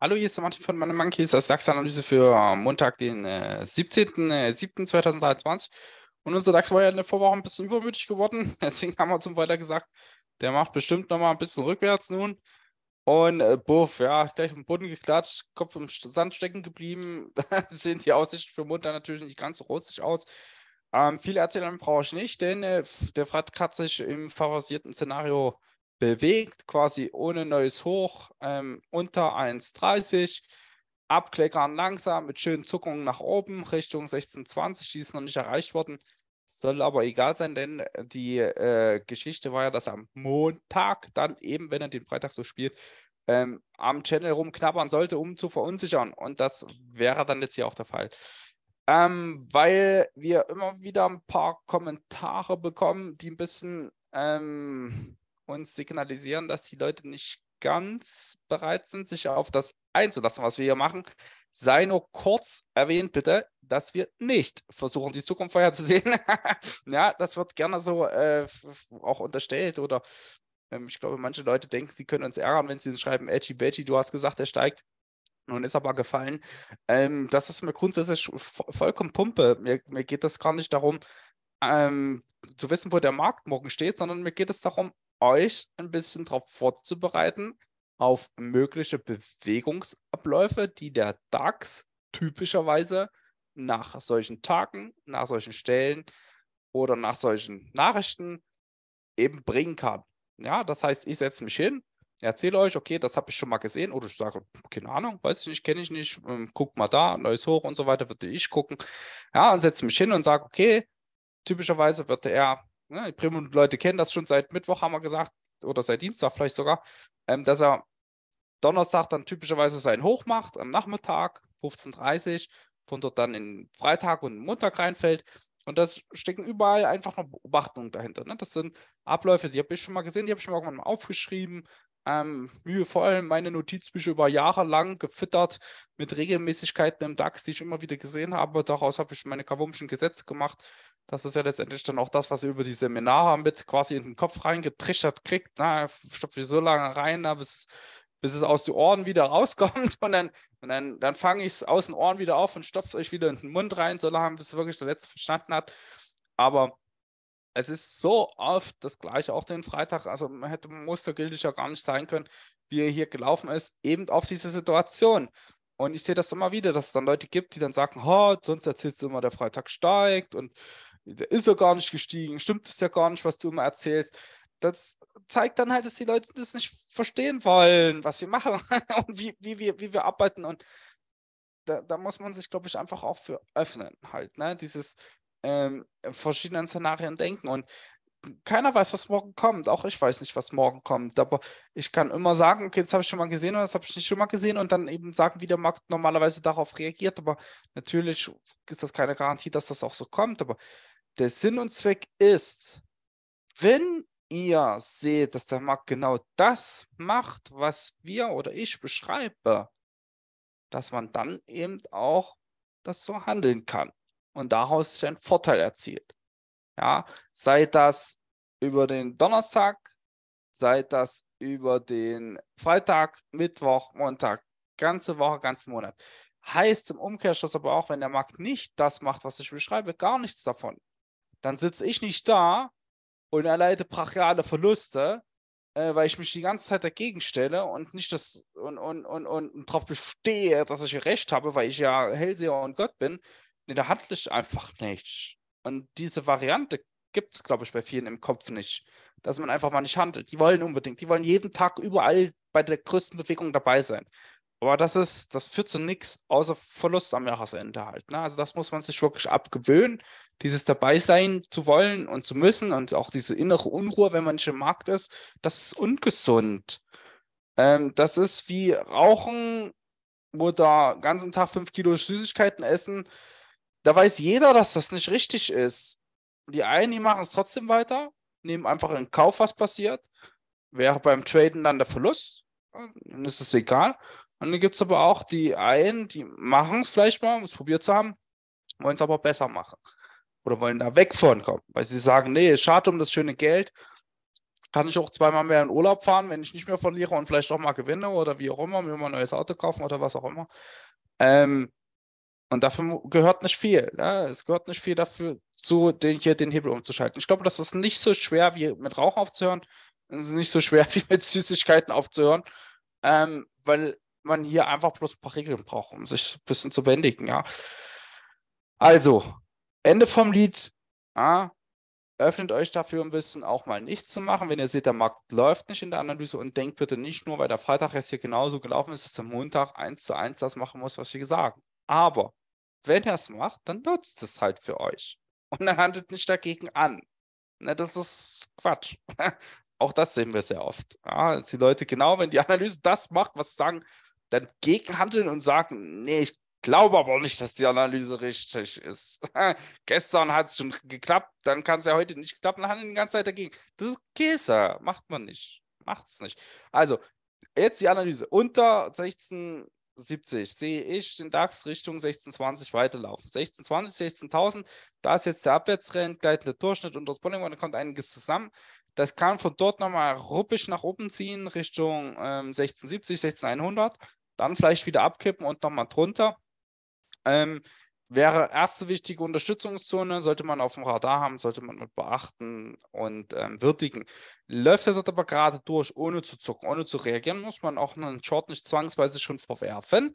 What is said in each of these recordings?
Hallo, hier ist der Martin von Money Monkeys, das DAX-Analyse für ähm, Montag, den 17.07.2023. Äh, äh, Und unser DAX war ja in der Vorwoche ein bisschen übermütig geworden. Deswegen haben wir zum Weiter gesagt, der macht bestimmt nochmal ein bisschen rückwärts nun. Und äh, buff, ja, gleich im Boden geklatscht, Kopf im Sand stecken geblieben. Sehen die Aussichten für Montag natürlich nicht ganz so rosig aus. Ähm, viele erzählen brauche ich nicht, denn äh, der Fred hat sich im favorisierten Szenario äh, bewegt, quasi ohne neues Hoch ähm, unter 1,30. Abkleckern langsam mit schönen Zuckungen nach oben Richtung 16,20. Die ist noch nicht erreicht worden. Soll aber egal sein, denn äh, die äh, Geschichte war ja, dass am Montag dann eben, wenn er den Freitag so spielt, ähm, am Channel rumknabbern sollte, um zu verunsichern. Und das wäre dann jetzt hier auch der Fall. Ähm, weil wir immer wieder ein paar Kommentare bekommen, die ein bisschen ähm, uns signalisieren, dass die Leute nicht ganz bereit sind, sich auf das einzulassen, was wir hier machen. Sei nur kurz erwähnt, bitte, dass wir nicht versuchen, die Zukunft vorherzusehen. ja, das wird gerne so äh, auch unterstellt oder ähm, ich glaube, manche Leute denken, sie können uns ärgern, wenn sie schreiben, Edgy Betty, du hast gesagt, er steigt. Nun ist aber gefallen. Ähm, das ist mir grundsätzlich vollkommen Pumpe. Mir, mir geht das gar nicht darum, ähm, zu wissen, wo der Markt morgen steht, sondern mir geht es darum, euch ein bisschen darauf vorzubereiten, auf mögliche Bewegungsabläufe, die der DAX typischerweise nach solchen Tagen, nach solchen Stellen oder nach solchen Nachrichten eben bringen kann. Ja, das heißt, ich setze mich hin, erzähle euch, okay, das habe ich schon mal gesehen oder ich sage, keine Ahnung, weiß ich nicht, kenne ich nicht, ähm, guck mal da, neues hoch und so weiter, würde ich gucken. Ja, und setze mich hin und sage, okay, typischerweise würde er ne, die Bremen-Leute kennen das schon seit Mittwoch, haben wir gesagt, oder seit Dienstag vielleicht sogar, ähm, dass er Donnerstag dann typischerweise sein Hoch macht, am Nachmittag, 15.30 Uhr, von dort dann in Freitag und Montag reinfällt. Und das stecken überall einfach noch Beobachtungen dahinter. Ne? Das sind Abläufe, die habe ich schon mal gesehen, die habe ich mir irgendwann mal aufgeschrieben, ähm, mühevoll meine Notizbücher über Jahre lang gefüttert mit Regelmäßigkeiten im DAX, die ich immer wieder gesehen habe. Daraus habe ich meine Kavumschen Gesetze gemacht. Das ist ja letztendlich dann auch das, was ihr über die Seminare mit quasi in den Kopf reingetrichtert kriegt. Na, stopft ich so lange rein, na, bis, bis es aus den Ohren wieder rauskommt. Und dann, und dann, dann fange ich es aus den Ohren wieder auf und stopfe es euch wieder in den Mund rein, so lange, bis es wirklich der Letzte verstanden hat. Aber es ist so oft das Gleiche, auch den Freitag. Also man hätte ja gar nicht sein können, wie er hier gelaufen ist, eben auf diese Situation. Und ich sehe das immer wieder, dass es dann Leute gibt, die dann sagen, oh, sonst erzählst du immer, der Freitag steigt und der ist ja gar nicht gestiegen, stimmt es ja gar nicht, was du immer erzählst. Das zeigt dann halt, dass die Leute das nicht verstehen wollen, was wir machen und wie, wie, wir, wie wir arbeiten. Und da, da muss man sich, glaube ich, einfach auch für öffnen, halt, ne? Dieses ähm, verschiedenen Szenarien denken. Und keiner weiß, was morgen kommt. Auch ich weiß nicht, was morgen kommt. Aber ich kann immer sagen, okay, das habe ich schon mal gesehen oder das habe ich nicht schon mal gesehen und dann eben sagen, wie der Markt normalerweise darauf reagiert. Aber natürlich ist das keine Garantie, dass das auch so kommt. Aber der Sinn und Zweck ist, wenn ihr seht, dass der Markt genau das macht, was wir oder ich beschreibe, dass man dann eben auch das so handeln kann und daraus sich ein Vorteil erzielt. Ja, sei das über den Donnerstag, sei das über den Freitag, Mittwoch, Montag, ganze Woche, ganzen Monat. Heißt im Umkehrschluss aber auch, wenn der Markt nicht das macht, was ich beschreibe, gar nichts davon dann sitze ich nicht da und erleide brachiale Verluste, äh, weil ich mich die ganze Zeit dagegen stelle und nicht das und, und, und, und darauf bestehe, dass ich recht habe, weil ich ja Hellseher und Gott bin. Nee, da handle ich einfach nicht. Und diese Variante gibt es, glaube ich, bei vielen im Kopf nicht, dass man einfach mal nicht handelt. Die wollen unbedingt, die wollen jeden Tag überall bei der größten Bewegung dabei sein. Aber das ist, das führt zu nichts außer Verlust am Jahresende halt. Ne? Also das muss man sich wirklich abgewöhnen dieses dabei sein zu wollen und zu müssen und auch diese innere Unruhe, wenn man nicht im Markt ist, das ist ungesund. Ähm, das ist wie Rauchen oder ganzen Tag fünf Kilo Süßigkeiten essen. Da weiß jeder, dass das nicht richtig ist. Die einen, die machen es trotzdem weiter, nehmen einfach in Kauf, was passiert. Wäre beim Traden dann der Verlust, dann ist es egal. Und dann gibt es aber auch die einen, die machen es vielleicht mal, um es probiert zu haben, wollen es aber besser machen oder wollen da weg von kommen, weil sie sagen, nee, schade um das schöne Geld, kann ich auch zweimal mehr in Urlaub fahren, wenn ich nicht mehr verliere und vielleicht auch mal gewinne oder wie auch immer, mir mal ein neues Auto kaufen oder was auch immer. Ähm, und dafür gehört nicht viel. Ne? Es gehört nicht viel dafür, zu, den, hier den Hebel umzuschalten. Ich glaube, das ist nicht so schwer, wie mit Rauch aufzuhören. Es ist nicht so schwer, wie mit Süßigkeiten aufzuhören, ähm, weil man hier einfach bloß ein paar Regeln braucht, um sich ein bisschen zu bändigen. Ja? Also, Ende vom Lied, ah, öffnet euch dafür ein bisschen, auch mal nichts zu machen, wenn ihr seht, der Markt läuft nicht in der Analyse und denkt bitte nicht nur, weil der Freitag jetzt hier genauso gelaufen ist, dass der Montag eins zu eins das machen muss, was wir gesagt Aber wenn er es macht, dann nutzt es halt für euch und dann handelt nicht dagegen an. Ne, das ist Quatsch. auch das sehen wir sehr oft. Ja, dass die Leute genau, wenn die Analyse das macht, was sie sagen, dann gegenhandeln und sagen, nee, ich glaube aber nicht, dass die Analyse richtig ist. Gestern hat es schon geklappt, dann kann es ja heute nicht klappen, dann handeln die ganze Zeit dagegen. Das ist Käse, macht man nicht. Macht es nicht. Also, jetzt die Analyse. Unter 1670 sehe ich den DAX Richtung 1620 weiterlaufen. 1620, 16.000, da ist jetzt der Abwärtstrend, gleitende Durchschnitt und das Bollinger, da kommt einiges zusammen. Das kann von dort nochmal ruppig nach oben ziehen, Richtung ähm, 1670, 16.100. dann vielleicht wieder abkippen und nochmal drunter. Ähm, wäre erste wichtige Unterstützungszone, sollte man auf dem Radar haben, sollte man mit beachten und ähm, würdigen. Läuft das aber gerade durch, ohne zu zucken, ohne zu reagieren, muss man auch einen Short nicht zwangsweise schon verwerfen.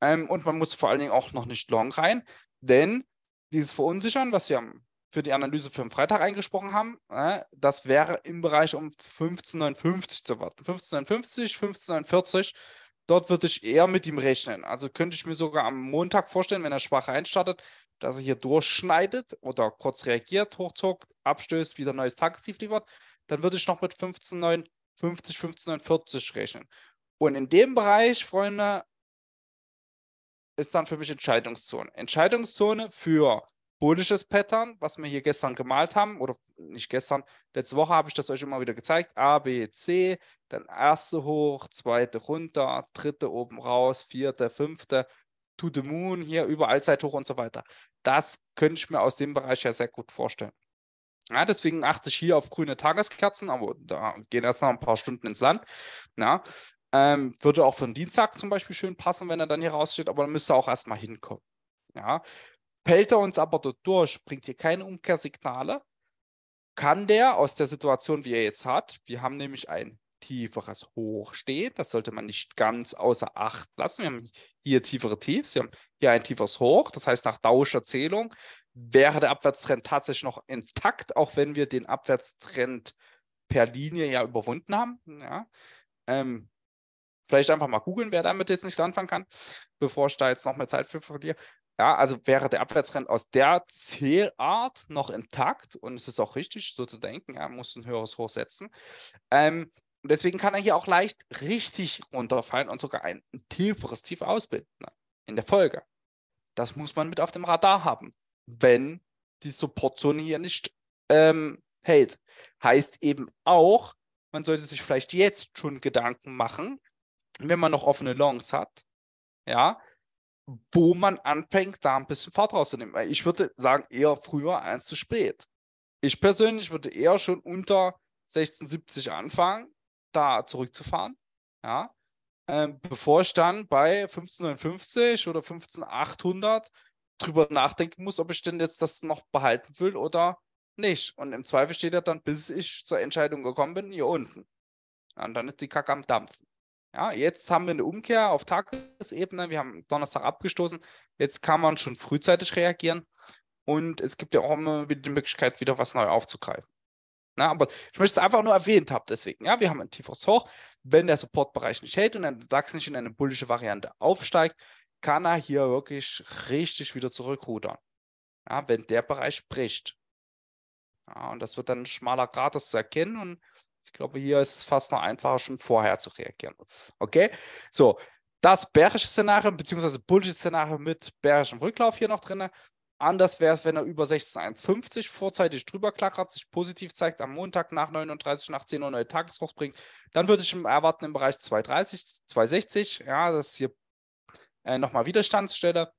Ähm, und man muss vor allen Dingen auch noch nicht long rein, denn dieses Verunsichern, was wir für die Analyse für den Freitag eingesprochen haben, äh, das wäre im Bereich um 15,59 zu warten. 15,59, 15,49 Dort würde ich eher mit ihm rechnen. Also könnte ich mir sogar am Montag vorstellen, wenn er schwach reinstartet, dass er hier durchschneidet oder kurz reagiert, hochzog, abstößt, wieder neues Tagesziel liefert. Dann würde ich noch mit 15,950, 15,940 rechnen. Und in dem Bereich, Freunde, ist dann für mich Entscheidungszone. Entscheidungszone für bullisches Pattern, was wir hier gestern gemalt haben, oder nicht gestern, letzte Woche habe ich das euch immer wieder gezeigt. A, B, C, dann erste hoch, zweite runter, dritte oben raus, vierte, fünfte, to the moon, hier überall über hoch und so weiter. Das könnte ich mir aus dem Bereich ja sehr gut vorstellen. Ja, deswegen achte ich hier auf grüne Tageskerzen, aber da gehen erst noch ein paar Stunden ins Land. Na, ähm, würde auch für den Dienstag zum Beispiel schön passen, wenn er dann hier raussteht, aber dann müsste er auch erstmal hinkommen. Ja. Pellt er uns aber dort durch, bringt hier keine Umkehrsignale, kann der aus der Situation, wie er jetzt hat, wir haben nämlich ein tieferes Hoch steht. Das sollte man nicht ganz außer Acht lassen. Wir haben hier tiefere Tiefs, wir haben hier ein tieferes Hoch. Das heißt, nach Dauscher Zählung wäre der Abwärtstrend tatsächlich noch intakt, auch wenn wir den Abwärtstrend per Linie ja überwunden haben. Ja. Ähm, vielleicht einfach mal googeln, wer damit jetzt nichts anfangen kann, bevor ich da jetzt noch mehr Zeit für verliere. Ja, also wäre der Abwärtstrend aus der Zählart noch intakt und es ist auch richtig, so zu denken, er ja, muss ein höheres Hoch setzen. Ähm, und deswegen kann er hier auch leicht richtig runterfallen und sogar ein tieferes Tief ausbilden ne? in der Folge. Das muss man mit auf dem Radar haben, wenn die Supportzone hier nicht ähm, hält. Heißt eben auch, man sollte sich vielleicht jetzt schon Gedanken machen, wenn man noch offene Longs hat, ja, wo man anfängt, da ein bisschen Fahrt rauszunehmen. Weil ich würde sagen, eher früher als zu spät. Ich persönlich würde eher schon unter 16, 70 anfangen da zurückzufahren, ja, ähm, bevor ich dann bei 1550 oder 15800 drüber nachdenken muss, ob ich denn jetzt das noch behalten will oder nicht. Und im Zweifel steht er dann, bis ich zur Entscheidung gekommen bin, hier unten. Und dann ist die Kacke am Dampfen. Ja, jetzt haben wir eine Umkehr auf Tagesebene. Wir haben Donnerstag abgestoßen. Jetzt kann man schon frühzeitig reagieren. Und es gibt ja auch immer wieder die Möglichkeit, wieder was neu aufzugreifen. Na, aber ich möchte es einfach nur erwähnt haben, deswegen. Ja, wir haben ein tieferes Hoch. Wenn der Supportbereich nicht hält und ein DAX nicht in eine bullische Variante aufsteigt, kann er hier wirklich richtig wieder zurückrudern. Ja, wenn der Bereich bricht. Ja, und das wird dann ein schmaler Grad, das zu erkennen. Und ich glaube, hier ist es fast noch einfacher, schon vorher zu reagieren. Okay? So, das bärische Szenario, beziehungsweise bullische Szenario mit bärischem Rücklauf hier noch drin. Anders wäre es, wenn er über 16,150 vorzeitig drüber klackert, sich positiv zeigt, am Montag nach 39 nach 10 Uhr neue Tageswoche bringt. Dann würde ich ihm erwarten im Bereich 230, 260. Ja, das ist hier äh, nochmal Widerstandsstelle.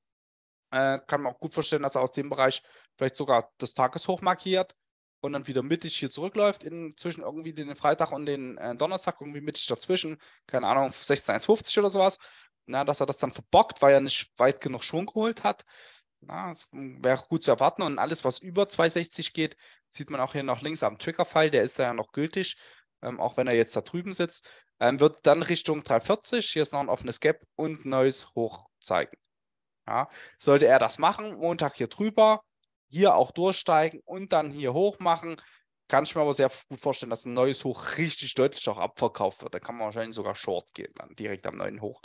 Äh, kann man auch gut vorstellen, dass er aus dem Bereich vielleicht sogar das Tageshoch markiert und dann wieder mittig hier zurückläuft, inzwischen irgendwie den Freitag und den äh, Donnerstag, irgendwie mittig dazwischen, keine Ahnung, 16,150 oder sowas. Na, dass er das dann verbockt, weil er nicht weit genug Schwung geholt hat das wäre gut zu erwarten. Und alles, was über 260 geht, sieht man auch hier noch links am Trigger-File. Der ist ja noch gültig, ähm, auch wenn er jetzt da drüben sitzt. Ähm, wird dann Richtung 340, hier ist noch ein offenes Gap und neues Hoch zeigen. Ja, sollte er das machen, Montag hier drüber, hier auch durchsteigen und dann hier hoch machen, kann ich mir aber sehr gut vorstellen, dass ein neues Hoch richtig deutlich auch abverkauft wird. Da kann man wahrscheinlich sogar Short gehen, dann direkt am neuen Hoch.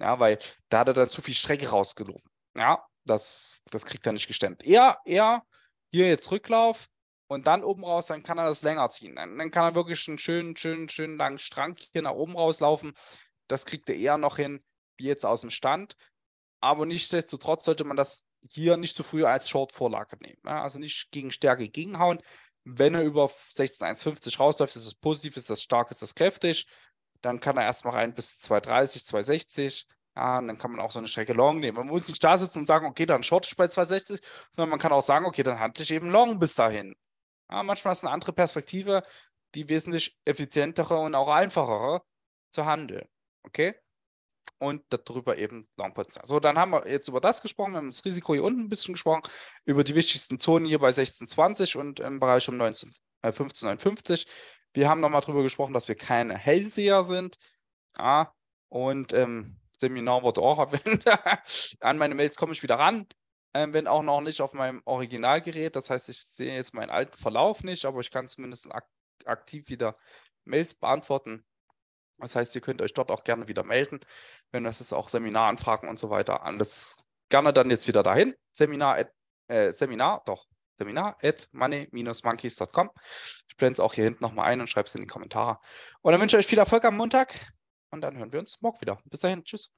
Ja, weil da hat er dann zu viel Strecke rausgelaufen. Ja, das, das kriegt er nicht gestemmt. Er, er, hier jetzt Rücklauf und dann oben raus, dann kann er das länger ziehen. Dann, dann kann er wirklich einen schönen, schönen, schönen langen Strang hier nach oben rauslaufen. Das kriegt er eher noch hin, wie jetzt aus dem Stand. Aber nichtsdestotrotz sollte man das hier nicht zu früh als Short-Vorlage nehmen. Ja? Ne? Also nicht gegen Stärke gegenhauen. Wenn er über 16,150 rausläuft, ist das positiv, ist das stark, ist das kräftig. Dann kann er erstmal rein bis 2,30, 2,60 ja, und dann kann man auch so eine Strecke Long nehmen. Man muss nicht da sitzen und sagen, okay, dann short ich bei 260, sondern man kann auch sagen, okay, dann hatte ich eben Long bis dahin. Ja, manchmal ist eine andere Perspektive die wesentlich effizientere und auch einfachere zu handeln. Okay? Und darüber eben Longpotenzial. So, dann haben wir jetzt über das gesprochen, wir haben das Risiko hier unten ein bisschen gesprochen, über die wichtigsten Zonen hier bei 1620 und im Bereich um 19, äh, 1559. Wir haben nochmal darüber gesprochen, dass wir keine Hellseher sind. Ja, und ähm, Seminar wurde auch erwähnt. An meine Mails komme ich wieder ran, ähm, wenn auch noch nicht auf meinem Originalgerät. Das heißt, ich sehe jetzt meinen alten Verlauf nicht, aber ich kann zumindest ak aktiv wieder Mails beantworten. Das heißt, ihr könnt euch dort auch gerne wieder melden, wenn das ist auch Seminaranfragen und so weiter. Alles gerne dann jetzt wieder dahin. Seminar, at, äh, Seminar, doch, Seminar at money-monkeys.com. Ich blende es auch hier hinten nochmal ein und schreibe es in die Kommentare. Und dann wünsche ich euch viel Erfolg am Montag. Und dann hören wir uns morgen wieder. Bis dahin, tschüss.